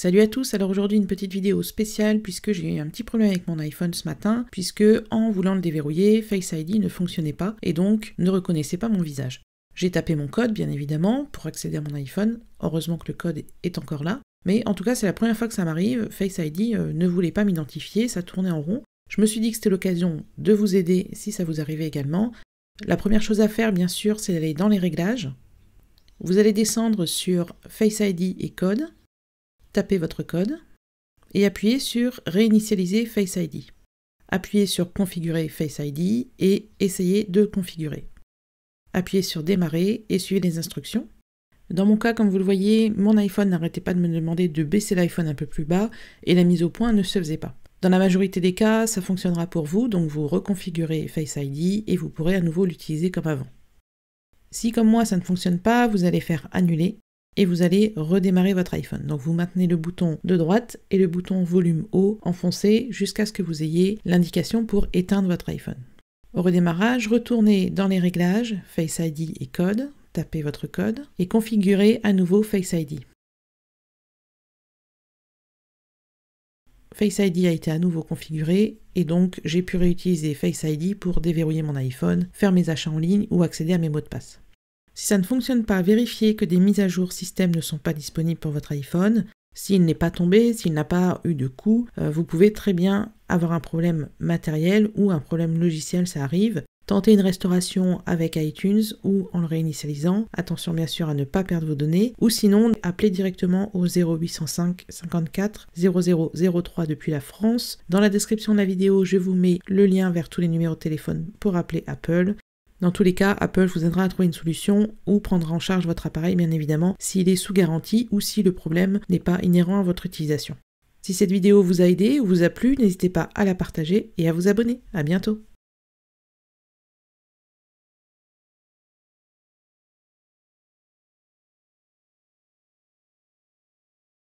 Salut à tous, alors aujourd'hui une petite vidéo spéciale puisque j'ai eu un petit problème avec mon iPhone ce matin puisque en voulant le déverrouiller, Face ID ne fonctionnait pas et donc ne reconnaissait pas mon visage. J'ai tapé mon code bien évidemment pour accéder à mon iPhone, heureusement que le code est encore là, mais en tout cas c'est la première fois que ça m'arrive, Face ID euh, ne voulait pas m'identifier, ça tournait en rond. Je me suis dit que c'était l'occasion de vous aider si ça vous arrivait également. La première chose à faire bien sûr c'est d'aller dans les réglages. Vous allez descendre sur Face ID et code tapez votre code et appuyez sur Réinitialiser Face ID. Appuyez sur Configurer Face ID et essayez de configurer. Appuyez sur Démarrer et suivez les instructions. Dans mon cas, comme vous le voyez, mon iPhone n'arrêtait pas de me demander de baisser l'iPhone un peu plus bas et la mise au point ne se faisait pas. Dans la majorité des cas, ça fonctionnera pour vous, donc vous reconfigurez Face ID et vous pourrez à nouveau l'utiliser comme avant. Si comme moi ça ne fonctionne pas, vous allez faire annuler et vous allez redémarrer votre iPhone. Donc vous maintenez le bouton de droite et le bouton volume haut enfoncé jusqu'à ce que vous ayez l'indication pour éteindre votre iPhone. Au redémarrage, retournez dans les réglages Face ID et code, tapez votre code et configurez à nouveau Face ID. Face ID a été à nouveau configuré et donc j'ai pu réutiliser Face ID pour déverrouiller mon iPhone, faire mes achats en ligne ou accéder à mes mots de passe. Si ça ne fonctionne pas, vérifiez que des mises à jour système ne sont pas disponibles pour votre iPhone. S'il n'est pas tombé, s'il n'a pas eu de coup, euh, vous pouvez très bien avoir un problème matériel ou un problème logiciel, ça arrive. Tentez une restauration avec iTunes ou en le réinitialisant. Attention bien sûr à ne pas perdre vos données. Ou sinon, appelez directement au 0805 54 0003 depuis la France. Dans la description de la vidéo, je vous mets le lien vers tous les numéros de téléphone pour appeler Apple. Dans tous les cas, Apple vous aidera à trouver une solution ou prendra en charge votre appareil, bien évidemment, s'il est sous garantie ou si le problème n'est pas inhérent à votre utilisation. Si cette vidéo vous a aidé ou vous a plu, n'hésitez pas à la partager et à vous abonner. À bientôt!